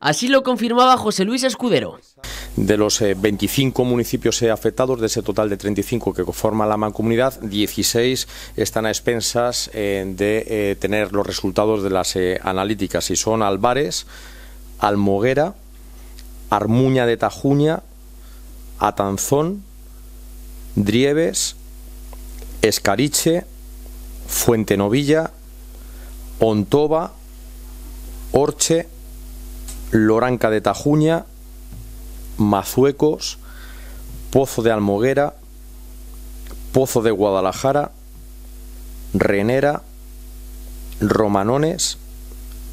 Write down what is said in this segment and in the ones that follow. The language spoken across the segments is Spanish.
Así lo confirmaba José Luis Escudero. De los 25 eh, municipios eh, afectados, de ese total de 35 que conforman la mancomunidad, 16 están a expensas eh, de tener los resultados de las analíticas y son Albares, Almoguera, Armuña de Tajuña, Atanzón, Drieves, Escariche, Fuentenovilla, Ontoba, Orche, Loranca de Tajuña, Mazuecos, Pozo de Almoguera, Pozo de Guadalajara, Renera, Romanones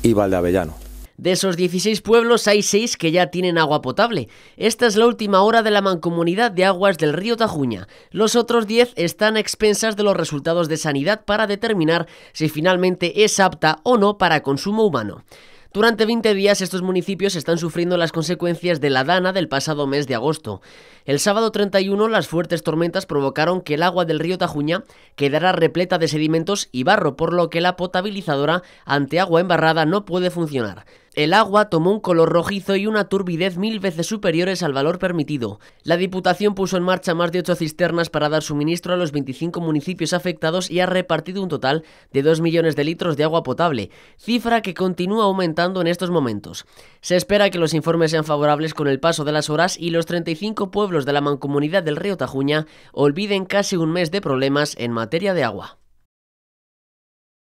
y Valdeavellano. De esos 16 pueblos hay 6 que ya tienen agua potable. Esta es la última hora de la mancomunidad de aguas del río Tajuña. Los otros 10 están a expensas de los resultados de sanidad para determinar si finalmente es apta o no para consumo humano. Durante 20 días estos municipios están sufriendo las consecuencias de la dana del pasado mes de agosto. El sábado 31 las fuertes tormentas provocaron que el agua del río Tajuña quedara repleta de sedimentos y barro, por lo que la potabilizadora ante agua embarrada no puede funcionar. El agua tomó un color rojizo y una turbidez mil veces superiores al valor permitido. La Diputación puso en marcha más de ocho cisternas para dar suministro a los 25 municipios afectados y ha repartido un total de 2 millones de litros de agua potable, cifra que continúa aumentando en estos momentos. Se espera que los informes sean favorables con el paso de las horas y los 35 pueblos de la mancomunidad del río Tajuña olviden casi un mes de problemas en materia de agua.